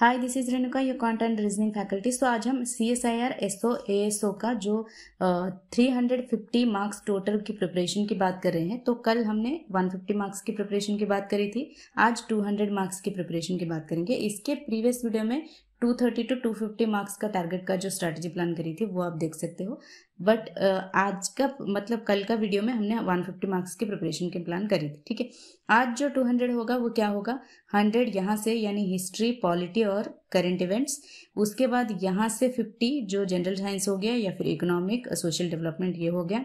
hi this is Renuka you content reasoning faculty so आज हम C S I R S O A S O का जो three hundred fifty marks total की preparation की बात कर रहे हैं तो कल हमने वन फिफ्टी मार्क्स की प्रिपरेशन की बात करी थी आज टू हंड्रेड मार्क्स की प्रिपरेशन की बात करेंगे इसके प्रीवियस वीडियो में two thirty two two fifty marks का टारगेट का जो स्ट्रैटेजी प्लान करी थी वो आप देख सकते हो बट uh, आज का मतलब कल का वीडियो में हमने 150 मार्क्स की प्रिपरेशन के प्लान करी थी ठीक है आज जो 200 होगा वो क्या होगा 100 यहाँ से यानी हिस्ट्री पॉलिटी और करेंट इवेंट्स उसके बाद यहाँ से 50 जो जनरल साइंस हो गया या फिर इकोनॉमिक सोशल डेवलपमेंट ये हो गया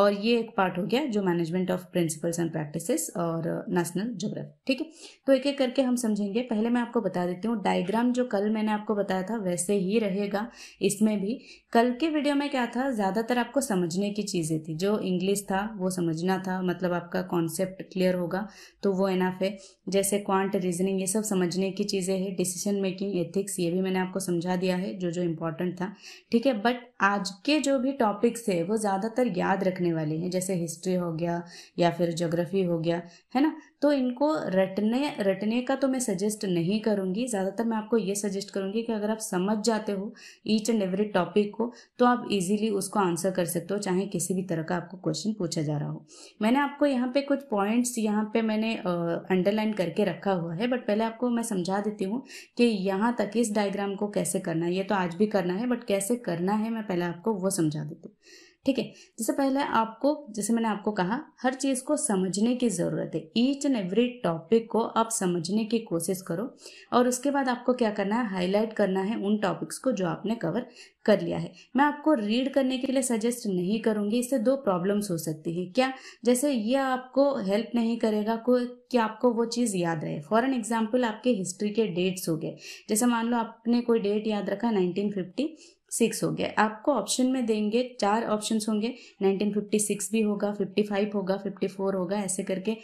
और ये एक पार्ट हो गया जो management of principles and practice और नेशनल uh, जोग्राफी ठीक है तो एक एक करके हम समझेंगे पहले मैं आपको बता देती हूँ डायग्राम जो कल मैंने आपको बताया था वैसे ही रहेगा इसमें भी कल के वीडियो में क्या था ज़्यादातर आपको समझने की चीज़ें थी जो इंग्लिश था वो समझना था मतलब आपका कॉन्सेप्ट क्लियर होगा तो वो इनाफ है जैसे क्वांट रीजनिंग ये सब समझने की चीज़ें है डिसीजन मेकिंग एथिक्स ये भी मैंने आपको समझा दिया है जो जो इम्पोर्टेंट था ठीक है बट आज के जो भी टॉपिक्स है वो ज़्यादातर याद रखने वाले हैं जैसे हिस्ट्री हो गया या फिर ज्योग्राफी हो गया है ना तो इनको रटने रटने का तो मैं सजेस्ट नहीं करूँगी ज़्यादातर मैं आपको ये सजेस्ट करूँगी कि अगर आप समझ जाते हो ईच एंड एवरी टॉपिक को तो आप इजीली उसको आंसर कर सकते हो चाहे किसी भी तरह का आपको क्वेश्चन पूछा जा रहा हो मैंने आपको यहाँ पे कुछ पॉइंट्स यहाँ पे मैंने अंडरलाइन करके रखा हुआ है बट पहले आपको मैं समझा देती हूँ कि यहाँ तक इस डायग्राम को कैसे करना है ये तो आज भी करना है बट कैसे करना है मैं पहले आपको वो समझा देते ठीक है जैसे पहले आपको जैसे मैंने आपको कहा हर चीज़ को समझने की ज़रूरत है ईच एंड एवरी टॉपिक को आप समझने की कोशिश करो और उसके बाद आपको क्या करना है हाईलाइट करना है उन टॉपिक्स को जो आपने कवर कर लिया है मैं आपको रीड करने के लिए सजेस्ट नहीं करूंगी इससे दो प्रॉब्लम्स हो सकती है क्या जैसे ये आपको हेल्प नहीं करेगा को कि आपको वो चीज़ याद रहे फॉर एन एग्जाम्पल आपके हिस्ट्री के डेट्स हो गए जैसे मान लो आपने कोई डेट याद रखा नाइनटीन सिक्स हो गया आपको ऑप्शन में देंगे चार ऑप्शन होंगे 1956 भी होगा 55 होगा 54 होगा ऐसे करके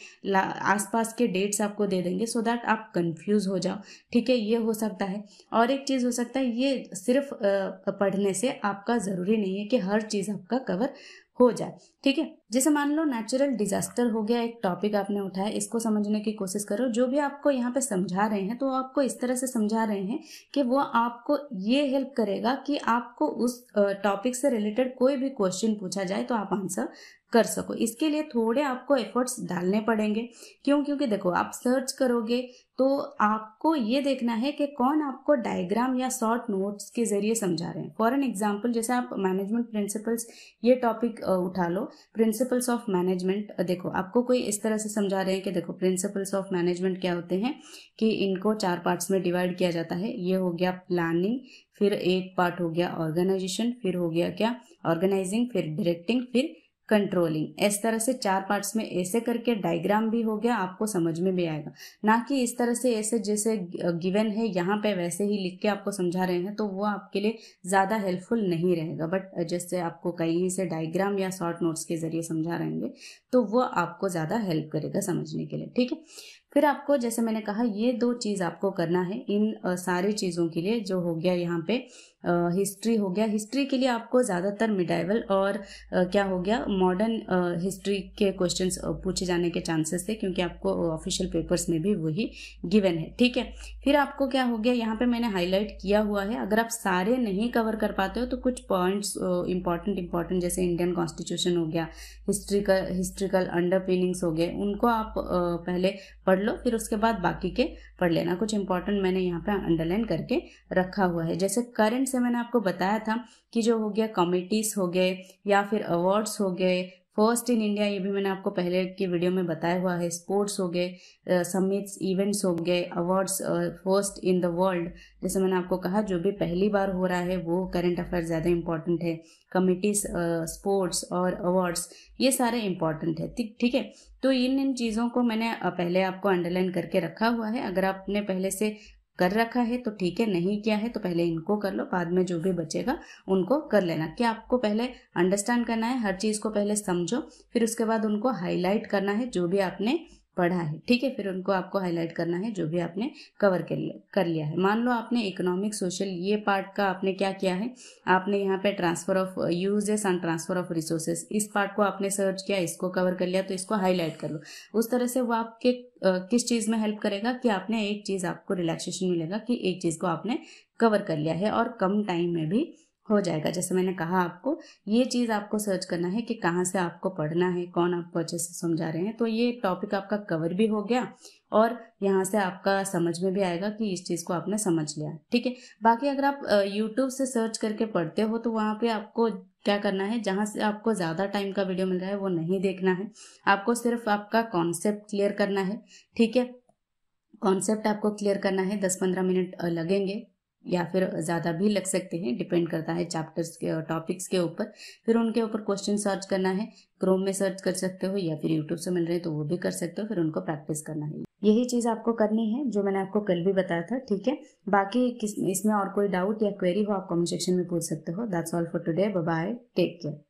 आसपास के डेट्स आपको दे देंगे सो so दैट आप कंफ्यूज हो जाओ ठीक है ये हो सकता है और एक चीज़ हो सकता है ये सिर्फ पढ़ने से आपका ज़रूरी नहीं है कि हर चीज़ आपका कवर हो जाए ठीक है जैसे मान लो नेचुरल डिजास्टर हो गया एक टॉपिक आपने उठाया इसको समझने की कोशिश करो जो भी आपको यहाँ पे समझा रहे हैं तो आपको इस तरह से समझा रहे हैं कि वो आपको ये हेल्प करेगा कि आपको उस टॉपिक से रिलेटेड कोई भी क्वेश्चन पूछा जाए तो आप आंसर कर सको इसके लिए थोड़े आपको एफर्ट्स डालने पड़ेंगे क्यों क्योंकि देखो आप सर्च करोगे तो आपको ये देखना है कि कौन आपको डायग्राम या शॉर्ट नोट्स के जरिए समझा रहे हैं फॉर एन एग्जाम्पल जैसे आप मैनेजमेंट प्रिंसिपल्स ये टॉपिक उठा लो प्रिंसिपल प्रिंसिपल्स ऑफ मैनेजमेंट देखो आपको कोई इस तरह से समझा रहे हैं कि देखो प्रिंसिपल्स ऑफ मैनेजमेंट क्या होते हैं कि इनको चार पार्ट्स में डिवाइड किया जाता है ये हो गया प्लानिंग फिर एक पार्ट हो गया ऑर्गेनाइजेशन फिर हो गया क्या ऑर्गेनाइजिंग फिर डायरेक्टिंग फिर कंट्रोलिंग इस तरह से चार पार्ट्स में ऐसे करके डायग्राम भी हो गया आपको समझ में भी आएगा ना कि इस तरह से ऐसे जैसे गिवन है यहाँ पे वैसे ही लिख के आपको समझा रहे हैं तो वो आपके लिए ज़्यादा हेल्पफुल नहीं रहेगा बट जैसे आपको कहीं से डायग्राम या शॉर्ट नोट्स के ज़रिए समझा रहेंगे तो वो आपको ज़्यादा हेल्प करेगा समझने के लिए ठीक है फिर आपको जैसे मैंने कहा ये दो चीज़ आपको करना है इन सारी चीज़ों के लिए जो हो गया यहाँ पे हिस्ट्री हो गया हिस्ट्री के लिए आपको ज़्यादातर मिडाइवल और क्या हो गया मॉडर्न हिस्ट्री के क्वेश्चंस पूछे जाने के चांसेस थे क्योंकि आपको ऑफिशियल पेपर्स में भी वही गिवन है ठीक है फिर आपको क्या हो गया यहाँ पे मैंने हाईलाइट किया हुआ है अगर आप सारे नहीं कवर कर पाते हो तो कुछ पॉइंट्स इंपॉर्टेंट इंपॉर्टेंट जैसे इंडियन कॉन्स्टिट्यूशन हो गया हिस्ट्रिकल हिस्ट्रिकल अंडर हो गए उनको आप पहले पढ़ पढ़ लो फिर उसके बाद बाकी के पढ़ लेना कुछ इंपॉर्टेंट मैंने यहाँ पे अंडरलाइन करके रखा हुआ है जैसे करंट से मैंने आपको बताया था कि जो हो गया कमिटीज हो गए या फिर अवार्ड्स हो गए फर्स्ट इन इंडिया ये भी मैंने आपको पहले की वीडियो में बताया हुआ है स्पोर्ट्स हो गए समिट्स इवेंट्स हो गए awards first in the world जैसे मैंने आपको कहा जो भी पहली बार हो रहा है वो करंट अफेयर ज़्यादा इंपॉर्टेंट है कमिटीज स्पोर्ट्स और अवार्ड्स ये सारे इंपॉर्टेंट है ठीक है तो इन इन चीज़ों को मैंने पहले आपको अंडरलाइन करके रखा हुआ है अगर आपने पहले से कर रखा है तो ठीक है नहीं किया है तो पहले इनको कर लो बाद में जो भी बचेगा उनको कर लेना क्या आपको पहले अंडरस्टैंड करना है हर चीज़ को पहले समझो फिर उसके बाद उनको हाईलाइट करना है जो भी आपने पढ़ा है ठीक है फिर उनको आपको हाईलाइट करना है जो भी आपने कवर कर लिया है मान लो आपने इकोनॉमिक सोशल ये पार्ट का आपने क्या किया है आपने यहाँ पे transfer of uses and transfer of resources इस पार्ट को आपने सर्च किया इसको कवर कर लिया तो इसको हाईलाइट कर लो उस तरह से वो आपके किस चीज़ में हेल्प करेगा कि आपने एक चीज़ आपको रिलैक्सेशन मिलेगा कि एक चीज़ को आपने कवर कर लिया है और कम टाइम में भी हो जाएगा जैसे मैंने कहा आपको ये चीज़ आपको सर्च करना है कि कहाँ से आपको पढ़ना है कौन आपको अच्छे से समझा रहे हैं तो ये टॉपिक आपका कवर भी हो गया और यहाँ से आपका समझ में भी आएगा कि इस चीज़ को आपने समझ लिया ठीक है बाकी अगर आप यूट्यूब से सर्च करके पढ़ते हो तो वहाँ पे आपको क्या करना है जहाँ से आपको ज़्यादा टाइम का वीडियो मिल रहा है वो नहीं देखना है आपको सिर्फ आपका कॉन्सेप्ट क्लियर करना है ठीक है कॉन्सेप्ट आपको क्लियर करना है दस पंद्रह मिनट लगेंगे या फिर ज़्यादा भी लग सकते हैं डिपेंड करता है चैप्टर्स के और टॉपिक्स के ऊपर फिर उनके ऊपर क्वेश्चन सर्च करना है क्रोम में सर्च कर सकते हो या फिर यूट्यूब से मिल रहे हैं तो वो भी कर सकते हो फिर उनको प्रैक्टिस करना है यही चीज़ आपको करनी है जो मैंने आपको कल भी बताया था ठीक है बाकी किस इसमें और कोई डाउट या क्वेरी हो आप कमेंट सेक्शन में पूछ सकते हो that's all for today bye take care